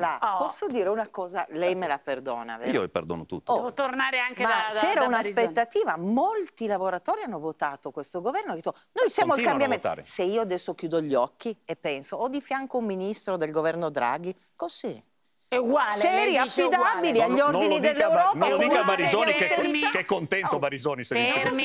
Là, oh. Posso dire una cosa? Lei me la perdona, vero? Io le perdono tutto. Oh. Devo tornare anche Ma da, da c'era un'aspettativa, molti lavoratori hanno votato questo governo, detto, noi siamo il cambiamento. Se io adesso chiudo gli occhi e penso, ho di fianco un ministro del governo Draghi, così. È uguale, seri, affidabili uguale. agli non, ordini dell'Europa. Non lo dica a Barisoni che, che, è contento oh. Barisoni se Fermi,